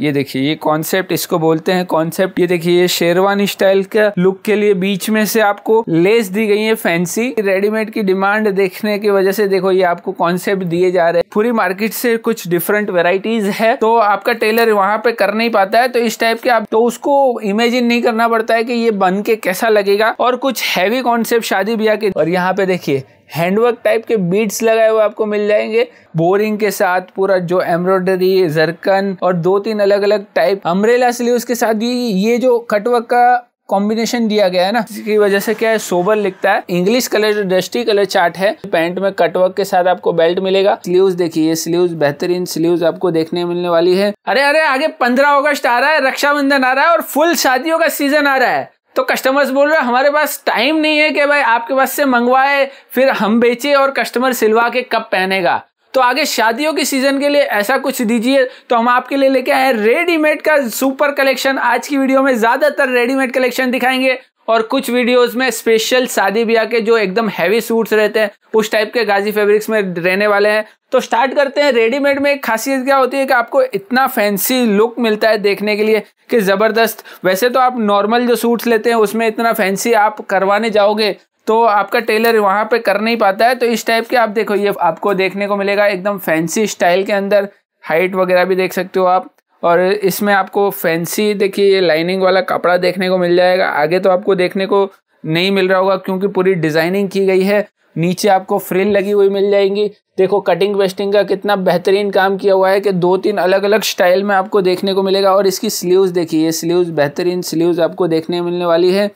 ये देखिए ये कॉन्सेप्ट इसको बोलते हैं कॉन्सेप्ट ये देखिए ये शेरवानी स्टाइल का लुक के लिए बीच में से आपको लेस दी गई है फैंसी रेडीमेड की डिमांड देखने की वजह से देखो ये आपको कॉन्सेप्ट दिए जा रहे हैं पूरी मार्केट से कुछ डिफरेंट वेराइटीज है तो आपका टेलर वहां पे कर नहीं पाता है तो इस टाइप के आप तो उसको इमेजिन नहीं करना पड़ता है की ये बन के कैसा लगेगा और कुछ हैवी कॉन्सेप्ट शादी ब्याह के और यहाँ पे देखिए हैंडवर्क टाइप के बीट्स लगाए हुए आपको मिल जाएंगे बोरिंग के साथ पूरा जो एम्ब्रॉयडरी जरकन और दो तीन अलग अलग टाइप अम्ब्रेला स्लीव के साथ भी ये जो कटवर्क का कॉम्बिनेशन दिया गया है ना जिसकी वजह से क्या है सोबर लिखता है इंग्लिश कलर जो डस्टी कलर चार्ट है पैंट में कटवर्क के साथ आपको बेल्ट मिलेगा स्लीव्स देखिए ये स्लीव्स बेहतरीन स्लीव्स आपको देखने मिलने वाली है अरे अरे आगे पंद्रह अगस्त आ रहा है रक्षाबंधन आ रहा है और फुल शादियों का सीजन आ रहा है तो कस्टमर्स बोल रहे हमारे पास टाइम नहीं है कि भाई आपके पास से मंगवाए फिर हम बेचे और कस्टमर सिलवा के कब पहनेगा तो आगे शादियों के सीजन के लिए ऐसा कुछ दीजिए तो हम आपके लिए लेके आए रेडीमेड का सुपर कलेक्शन आज की वीडियो में ज्यादातर रेडीमेड कलेक्शन दिखाएंगे और कुछ वीडियोस में स्पेशल शादी ब्याह के जो एकदम हैवी सूट्स रहते हैं उस टाइप के गाजी फैब्रिक्स में रहने वाले हैं तो स्टार्ट करते हैं रेडीमेड में एक खासियत क्या होती है कि आपको इतना फैंसी लुक मिलता है देखने के लिए कि ज़बरदस्त वैसे तो आप नॉर्मल जो सूट्स लेते हैं उसमें इतना फैंसी आप करवाने जाओगे तो आपका टेलर वहाँ पर कर नहीं पाता है तो इस टाइप के आप देखो ये आपको देखने को मिलेगा एकदम फैंसी स्टाइल के अंदर हाइट वगैरह भी देख सकते हो आप और इसमें आपको फैंसी देखिए ये लाइनिंग वाला कपड़ा देखने को मिल जाएगा आगे तो आपको देखने को नहीं मिल रहा होगा क्योंकि पूरी डिज़ाइनिंग की गई है नीचे आपको फ्रिल लगी हुई मिल जाएंगी देखो कटिंग वेस्टिंग का कितना बेहतरीन काम किया हुआ है कि दो तीन अलग अलग स्टाइल में आपको देखने को मिलेगा और इसकी स्लीव्स देखिए ये स्लीव्स बेहतरीन स्लीव्स आपको देखने मिलने वाली है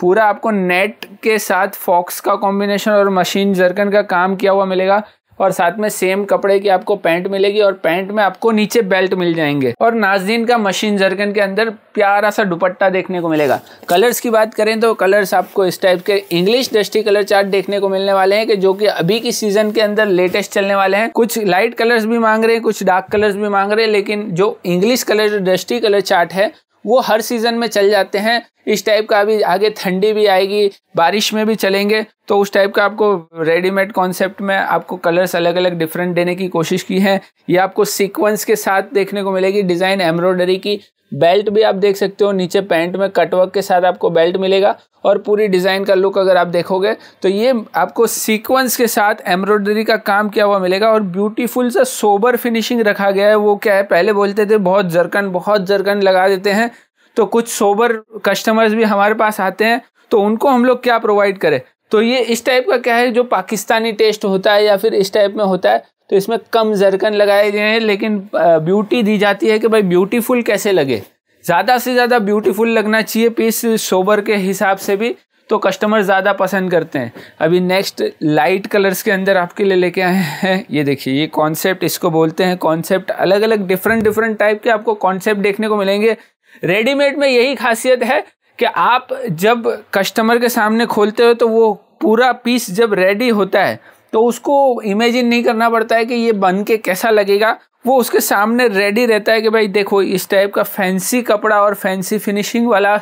पूरा आपको नेट के साथ फॉक्स का कॉम्बिनेशन और मशीन जरकन का काम किया हुआ मिलेगा और साथ में सेम कपड़े की आपको पैंट मिलेगी और पैंट में आपको नीचे बेल्ट मिल जाएंगे और नाजदीन का मशीन जरगन के अंदर प्यारा सा दुपट्टा देखने को मिलेगा कलर्स की बात करें तो कलर्स आपको इस टाइप के इंग्लिश डस्टी कलर चार्ट देखने को मिलने वाले हैं कि जो कि अभी की सीजन के अंदर लेटेस्ट चलने वाले हैं कुछ लाइट कलर्स भी मांग रहे हैं कुछ डार्क कलर्स भी मांग रहे हैं लेकिन जो English colour dusty colour chart है वो हर सीजन में चल जाते हैं इस टाइप का अभी आगे ठंडी भी आएगी बारिश में भी चलेंगे तो उस टाइप का आपको रेडीमेड कॉन्सेप्ट में आपको कलर्स अलग अलग डिफरेंट देने की कोशिश की है ये आपको सीक्वेंस के साथ देखने को मिलेगी डिज़ाइन एम्ब्रॉयडरी की बेल्ट भी आप देख सकते हो नीचे पैंट में कटवर्क के साथ आपको बेल्ट मिलेगा और पूरी डिज़ाइन का लुक अगर आप देखोगे तो ये आपको सीक्वेंस के साथ एम्ब्रॉयडरी का काम किया हुआ मिलेगा और ब्यूटीफुल सा सोबर फिनिशिंग रखा गया है वो क्या है पहले बोलते थे बहुत जरकन बहुत जरकन लगा देते हैं तो कुछ सोबर कस्टमर्स भी हमारे पास आते हैं तो उनको हम लोग क्या प्रोवाइड करें तो ये इस टाइप का क्या है जो पाकिस्तानी टेस्ट होता है या फिर इस टाइप में होता है तो इसमें कम जरकन लगाए गए हैं लेकिन ब्यूटी दी जाती है कि भाई ब्यूटीफुल कैसे लगे ज़्यादा से ज़्यादा ब्यूटीफुल लगना चाहिए पीस सोबर के हिसाब से भी तो कस्टमर ज़्यादा पसंद करते हैं अभी नेक्स्ट लाइट कलर्स के अंदर आपके लिए लेके आए हैं ये देखिए ये कॉन्सेप्ट इसको बोलते हैं कॉन्सेप्ट अलग अलग डिफरेंट डिफरेंट टाइप के आपको कॉन्सेप्ट देखने को मिलेंगे रेडीमेड में यही खासियत है कि आप जब कस्टमर के सामने खोलते हो तो वो पूरा पीस जब रेडी होता है तो उसको इमेजिन नहीं करना पड़ता है कि ये बन के कैसा लगेगा वो उसके सामने रेडी रहता है कि भाई देखो इस टाइप का फैंसी कपड़ा और फैंसी फिनिशिंग वाला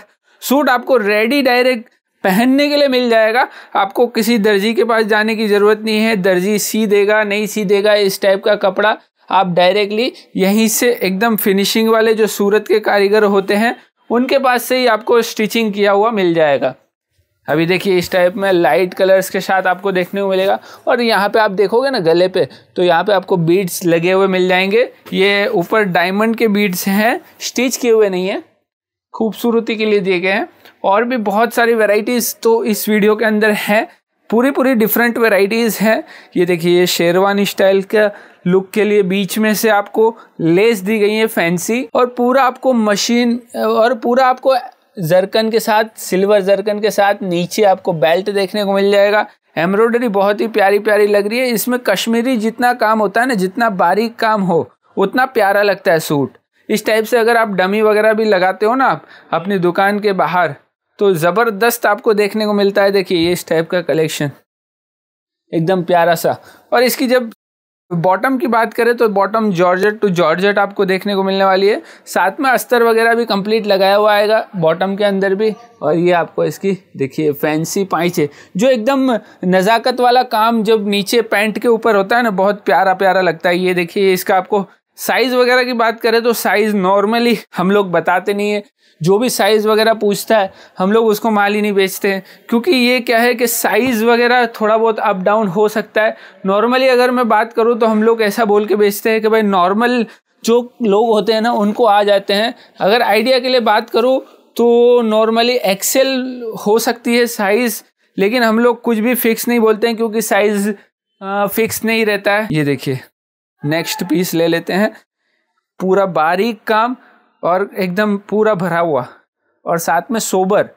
सूट आपको रेडी डायरेक्ट पहनने के लिए मिल जाएगा आपको किसी दर्जी के पास जाने की ज़रूरत नहीं है दर्जी सी देगा नहीं सी देगा इस टाइप का कपड़ा आप डायरेक्टली यहीं से एकदम फिनिशिंग वाले जो सूरत के कारीगर होते हैं उनके पास से ही आपको स्टिचिंग किया हुआ मिल जाएगा अभी देखिए इस टाइप में लाइट कलर्स के साथ आपको देखने को मिलेगा और यहाँ पे आप देखोगे ना गले पे तो यहाँ पे आपको बीड्स लगे हुए मिल जाएंगे ये ऊपर डायमंड के बीड्स हैं स्टिच किए हुए नहीं है खूबसूरती के लिए दिए गए हैं और भी बहुत सारी वेराइटीज़ तो इस वीडियो के अंदर हैं पूरी पूरी डिफरेंट वेराइटीज़ हैं ये देखिए ये शेरवानी स्टाइल का लुक के लिए बीच में से आपको लेस दी गई है फैंसी और पूरा आपको मशीन और पूरा आपको जरकन के साथ सिल्वर जरकन के साथ नीचे आपको बेल्ट देखने को मिल जाएगा एम्ब्रॉयडरी बहुत ही प्यारी प्यारी लग रही है इसमें कश्मीरी जितना काम होता है ना जितना बारीक काम हो उतना प्यारा लगता है सूट इस टाइप से अगर आप डमी वगैरह भी लगाते हो ना आप अपनी दुकान के बाहर तो ज़बरदस्त आपको देखने को मिलता है देखिए ये इस टाइप का कलेक्शन एकदम प्यारा सा और इसकी जब बॉटम की बात करें तो बॉटम जॉर्जेट टू जॉर्जेट आपको देखने को मिलने वाली है साथ में अस्तर वगैरह भी कंप्लीट लगाया हुआ आएगा बॉटम के अंदर भी और ये आपको इसकी देखिए फैंसी पाइच है जो एकदम नज़ाकत वाला काम जब नीचे पैंट के ऊपर होता है ना बहुत प्यारा प्यारा लगता है ये देखिए इसका आपको साइज वगैरह की बात करें तो साइज नॉर्मली हम लोग बताते नहीं है जो भी साइज़ वगैरह पूछता है हम लोग उसको माल ही नहीं बेचते हैं क्योंकि ये क्या है कि साइज़ वगैरह थोड़ा बहुत अप डाउन हो सकता है नॉर्मली अगर मैं बात करूँ तो हम लोग ऐसा बोल के बेचते हैं कि भाई नॉर्मल जो लोग होते हैं ना उनको आ जाते हैं अगर आइडिया के लिए बात करूँ तो नॉर्मली एक्सेल हो सकती है साइज़ लेकिन हम लोग कुछ भी फिक्स नहीं बोलते हैं क्योंकि साइज़ फिक्स नहीं रहता है ये देखिए नेक्स्ट पीस ले लेते हैं पूरा बारीक काम और एकदम पूरा भरा हुआ और साथ में सोबर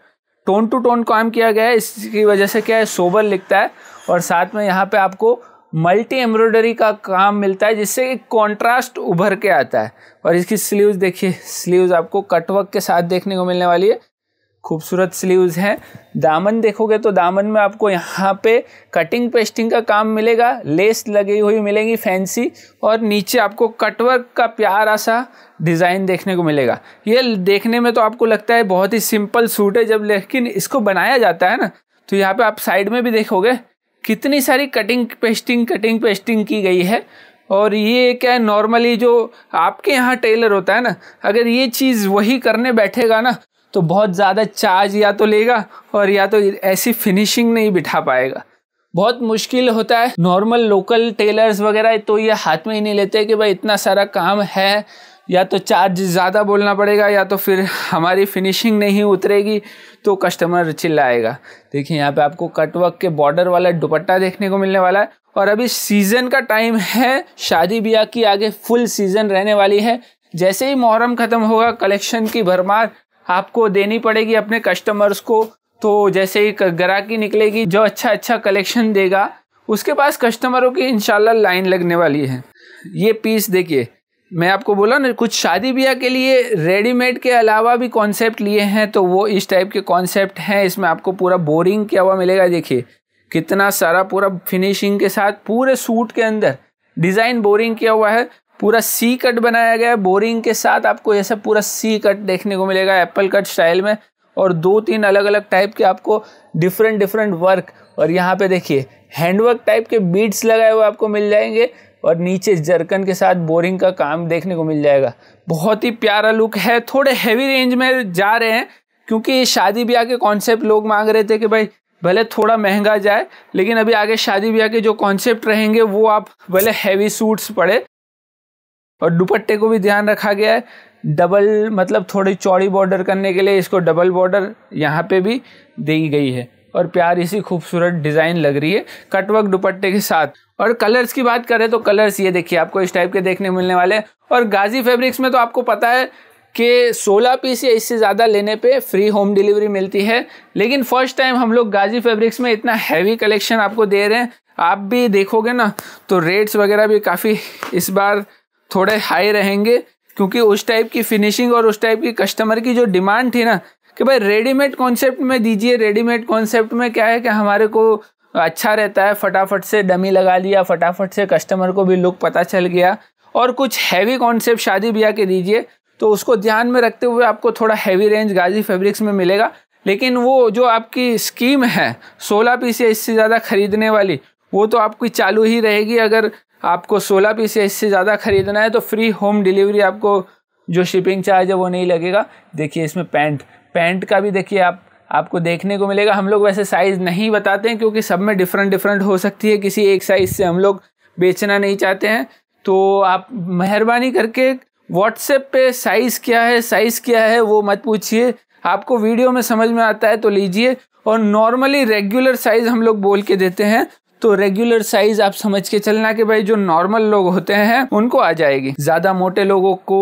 टोन टू टोन काम किया गया है इसकी वजह से क्या है सोबर लिखता है और साथ में यहाँ पे आपको मल्टी एम्ब्रॉयडरी का काम मिलता है जिससे एक कॉन्ट्रास्ट उभर के आता है और इसकी स्लीव्स देखिए स्लीव्स आपको कटवर्क के साथ देखने को मिलने वाली है खूबसूरत स्लीव्स हैं दामन देखोगे तो दामन में आपको यहाँ पे कटिंग पेस्टिंग का काम मिलेगा लेस लगी हुई मिलेगी फैंसी और नीचे आपको कटवर्क का प्यारा सा डिज़ाइन देखने को मिलेगा ये देखने में तो आपको लगता है बहुत ही सिंपल सूट है जब लेकिन इसको बनाया जाता है ना तो यहाँ पे आप साइड में भी देखोगे कितनी सारी कटिंग पेस्टिंग कटिंग पेस्टिंग की गई है और ये क्या है नॉर्मली जो आपके यहाँ टेलर होता है ना अगर ये चीज़ वही करने बैठेगा ना तो बहुत ज़्यादा चार्ज या तो लेगा और या तो ऐसी फिनिशिंग नहीं बिठा पाएगा बहुत मुश्किल होता है नॉर्मल लोकल टेलर्स वगैरह तो ये हाथ में ही नहीं लेते कि भाई इतना सारा काम है या तो चार्ज ज़्यादा बोलना पड़ेगा या तो फिर हमारी फिनिशिंग नहीं उतरेगी तो कस्टमर चिल्लाएगा देखिए यहाँ पे आपको कटवर्क के बॉर्डर वाला दुपट्टा देखने को मिलने वाला है और अभी सीज़न का टाइम है शादी ब्याह की आगे फुल सीज़न रहने वाली है जैसे ही मुहर्रम ख़त्म होगा कलेक्शन की भरमार आपको देनी पड़ेगी अपने कस्टमर्स को तो जैसे ही ग्राहकी निकलेगी जो अच्छा अच्छा कलेक्शन देगा उसके पास कस्टमरों की इनशाला लाइन लगने वाली है ये पीस देखिए मैं आपको बोला ना कुछ शादी ब्याह के लिए रेडीमेड के अलावा भी कॉन्सेप्ट लिए हैं तो वो इस टाइप के कॉन्सेप्ट हैं इसमें आपको पूरा बोरिंग किया हुआ मिलेगा देखिए कितना सारा पूरा फिनिशिंग के साथ पूरे सूट के अंदर डिज़ाइन बोरिंग किया हुआ है पूरा सी कट बनाया गया है बोरिंग के साथ आपको ऐसा पूरा सी कट देखने को मिलेगा एप्पल कट स्टाइल में और दो तीन अलग अलग टाइप के आपको डिफरेंट डिफरेंट वर्क और यहाँ पे देखिए हैंडवर्क टाइप के बीड्स लगाए हुए आपको मिल जाएंगे और नीचे जरकन के साथ बोरिंग का काम देखने को मिल जाएगा बहुत ही प्यारा लुक है थोड़े हैवी रेंज में जा रहे हैं क्योंकि शादी ब्याह के कॉन्सेप्ट लोग मांग रहे थे कि भाई भले थोड़ा महंगा जाए लेकिन अभी आगे शादी ब्याह के जो कॉन्सेप्ट रहेंगे वो आप भले हैवी सूट्स पड़े और दुपट्टे को भी ध्यान रखा गया है डबल मतलब थोड़ी चौड़ी बॉर्डर करने के लिए इसको डबल बॉर्डर यहाँ पे भी दी गई है और प्यारी सी खूबसूरत डिज़ाइन लग रही है कटवर्क दुपट्टे के साथ और कलर्स की बात करें तो कलर्स ये देखिए आपको इस टाइप के देखने मिलने वाले हैं और गाजी फैब्रिक्स में तो आपको पता है कि 16 पीस या इससे ज़्यादा लेने पे फ्री होम डिलीवरी मिलती है लेकिन फर्स्ट टाइम हम लोग गाजी फैब्रिक्स में इतना हैवी कलेक्शन आपको दे रहे हैं आप भी देखोगे ना तो रेट्स वगैरह भी काफ़ी इस बार थोड़े हाई रहेंगे क्योंकि उस टाइप की फिनिशिंग और उस टाइप की कस्टमर की जो डिमांड थी ना कि भाई रेडीमेड कॉन्सेप्ट में दीजिए रेडीमेड कॉन्सेप्ट में क्या है कि हमारे को अच्छा रहता है फटाफट से डमी लगा लिया फटाफट से कस्टमर को भी लुक पता चल गया और कुछ हैवी कॉन्सेप्ट शादी ब्याह के दीजिए तो उसको ध्यान में रखते हुए आपको थोड़ा हैवी रेंज गाजी फैब्रिक्स में मिलेगा लेकिन वो जो आपकी स्कीम है सोलह पीस या इससे ज़्यादा खरीदने वाली वो तो आपकी चालू ही रहेगी अगर आपको सोलह पीस या इससे ज़्यादा ख़रीदना है तो फ्री होम डिलीवरी आपको जो शिपिंग चार्ज है वो नहीं लगेगा देखिए इसमें पैंट पैंट का भी देखिए आप आपको देखने को मिलेगा हम लोग वैसे साइज़ नहीं बताते हैं क्योंकि सब में डिफरेंट डिफरेंट हो सकती है किसी एक साइज़ से हम लोग बेचना नहीं चाहते हैं तो आप मेहरबानी करके व्हाट्सएप पे साइज़ क्या है साइज़ क्या है वो मत पूछिए आपको वीडियो में समझ में आता है तो लीजिए और नॉर्मली रेगुलर साइज़ हम लोग बोल के देते हैं तो रेगुलर साइज आप समझ के चलना कि भाई जो नॉर्मल लोग होते हैं उनको आ जाएगी ज़्यादा मोटे लोगों को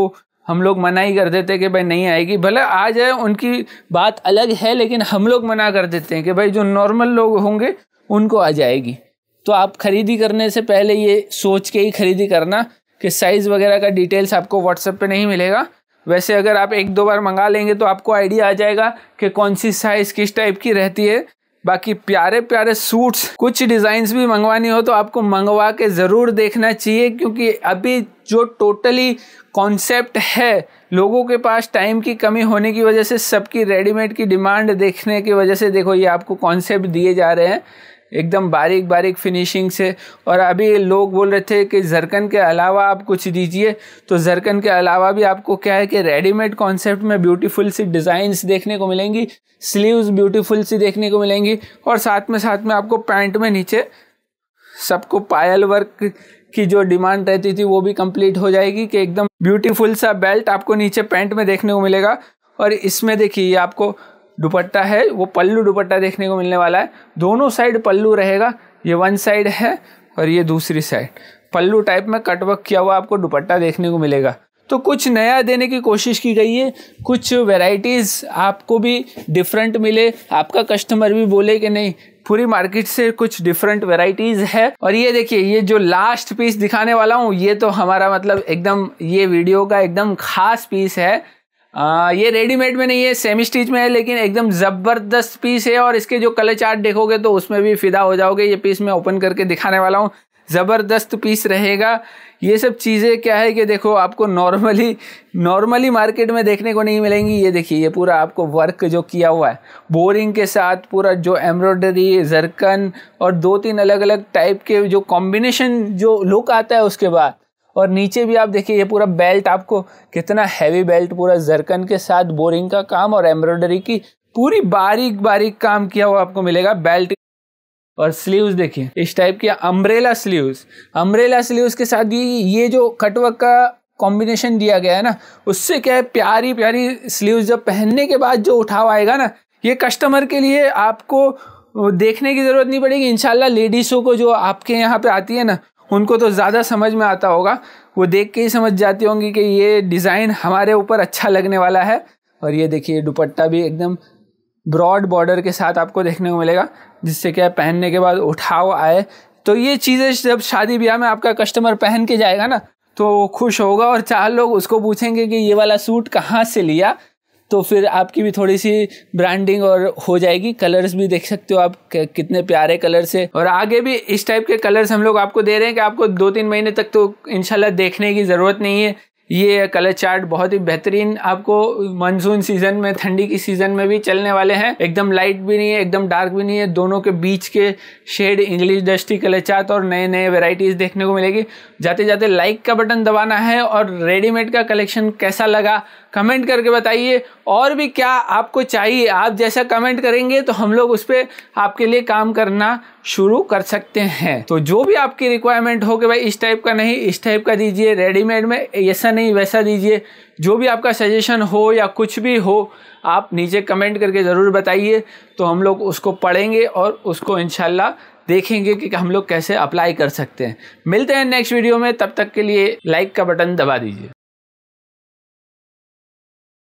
हम लोग मना ही कर देते हैं कि भाई नहीं आएगी भले आ जाए उनकी बात अलग है लेकिन हम लोग मना कर देते हैं कि भाई जो नॉर्मल लोग होंगे उनको आ जाएगी तो आप खरीदी करने से पहले ये सोच के ही खरीदी करना कि साइज़ वगैरह का डिटेल्स आपको व्हाट्सएप पे नहीं मिलेगा वैसे अगर आप एक दो बार मंगा लेंगे तो आपको आइडिया आ जाएगा कि कौन सी साइज़ किस टाइप की रहती है बाकी प्यारे प्यारे सूट्स कुछ डिज़ाइंस भी मंगवानी हो तो आपको मंगवा के ज़रूर देखना चाहिए क्योंकि अभी जो टोटली कॉन्सेप्ट है लोगों के पास टाइम की कमी होने की वजह से सबकी रेडीमेड की डिमांड देखने की वजह से देखो ये आपको कॉन्सेप्ट दिए जा रहे हैं एकदम बारीक बारीक फिनिशिंग से और अभी लोग बोल रहे थे कि ज़रकन के अलावा आप कुछ दीजिए तो ज़रकन के अलावा भी आपको क्या है कि रेडीमेड कॉन्सेप्ट में ब्यूटीफुल सी डिज़ाइंस देखने को मिलेंगी स्लीव्स ब्यूटीफुल सी देखने को मिलेंगी और साथ में साथ में आपको पैंट में नीचे सबको पायल वर्क की जो डिमांड रहती थी वो भी कंप्लीट हो जाएगी कि एकदम ब्यूटीफुल सा बेल्ट आपको नीचे पैंट में देखने को मिलेगा और इसमें देखिए आपको दुपट्टा है वो पल्लू दुपट्टा देखने को मिलने वाला है दोनों साइड पल्लू रहेगा ये वन साइड है और ये दूसरी साइड पल्लू टाइप में कटवर्क किया हुआ आपको दुपट्टा देखने को मिलेगा तो कुछ नया देने की कोशिश की गई है कुछ वेराइटीज़ आपको भी डिफरेंट मिले आपका कस्टमर भी बोले कि नहीं पूरी मार्केट से कुछ डिफरेंट वेराइटीज़ है और ये देखिए ये जो लास्ट पीस दिखाने वाला हूँ ये तो हमारा मतलब एकदम ये वीडियो का एकदम खास पीस है आ, ये रेडीमेड में नहीं है सेमी स्टिच में है लेकिन एकदम ज़बरदस्त पीस है और इसके जो कलर चार्ट देखोगे तो उसमें भी फ़िदा हो जाओगे ये पीस मैं ओपन करके दिखाने वाला हूँ ज़बरदस्त पीस रहेगा ये सब चीज़ें क्या है कि देखो आपको नॉर्मली नॉर्मली मार्केट में देखने को नहीं मिलेंगी ये देखिए ये पूरा आपको वर्क जो किया हुआ है बोरिंग के साथ पूरा जो एम्ब्रॉयडरी जरकन और दो तीन अलग अलग टाइप के जो कॉम्बिनेशन जो लुक आता है उसके बाद और नीचे भी आप देखिए ये पूरा बेल्ट आपको कितना हैवी बेल्ट पूरा जरकन के साथ बोरिंग का काम और एम्ब्रॉयडरी की पूरी बारीक बारीक काम किया हुआ आपको मिलेगा बेल्ट और स्लीव्स देखिए इस टाइप के अम्ब्रेला स्लीव्स अम्ब्रेला स्लीव्स के साथ भी ये जो कटवक का कॉम्बिनेशन दिया गया है ना उससे क्या है प्यारी प्यारी स्लीव्स जब पहनने के बाद जो उठाव आएगा ना ये कस्टमर के लिए आपको देखने की ज़रूरत नहीं पड़ेगी इनशाला लेडीज़ों को जो आपके यहाँ पे आती है ना उनको तो ज़्यादा समझ में आता होगा वो देख के ही समझ जाती होंगी कि ये डिज़ाइन हमारे ऊपर अच्छा लगने वाला है और ये देखिए दुपट्टा भी एकदम ब्रॉड बॉर्डर के साथ आपको देखने को मिलेगा जिससे क्या पहनने के बाद उठाव आए तो ये चीज़ें जब शादी ब्याह में आपका कस्टमर पहन के जाएगा ना तो खुश होगा और चार लोग उसको पूछेंगे कि ये वाला सूट कहाँ से लिया तो फिर आपकी भी थोड़ी सी ब्रांडिंग और हो जाएगी कलर्स भी देख सकते हो आप कितने प्यारे कलर से और आगे भी इस टाइप के कलर्स हम लोग आपको दे रहे हैं कि आपको दो तीन महीने तक तो इनशाला देखने की ज़रूरत नहीं है ये कलर चार्ट बहुत ही बेहतरीन आपको मानसून सीजन में ठंडी की सीजन में भी चलने वाले हैं एकदम लाइट भी नहीं है एकदम डार्क भी नहीं है दोनों के बीच के shade English dusty colour chart और नए नए वेराइटीज़ देखने को मिलेगी जाते जाते लाइक का बटन दबाना है और रेडीमेड का कलेक्शन कैसा लगा कमेंट करके बताइए और भी क्या आपको चाहिए आप जैसा कमेंट करेंगे तो हम लोग उस पर आपके लिए काम करना शुरू कर सकते हैं तो जो भी आपकी रिक्वायरमेंट हो कि भाई इस टाइप का नहीं इस टाइप का दीजिए रेडीमेड में यसन नहीं वैसा दीजिए जो भी आपका सजेशन हो या कुछ भी हो आप नीचे कमेंट करके ज़रूर बताइए तो हम लोग उसको पढ़ेंगे और उसको इन देखेंगे कि हम लोग कैसे अप्लाई कर सकते हैं मिलते हैं नेक्स्ट वीडियो में तब तक के लिए लाइक का बटन दबा दीजिए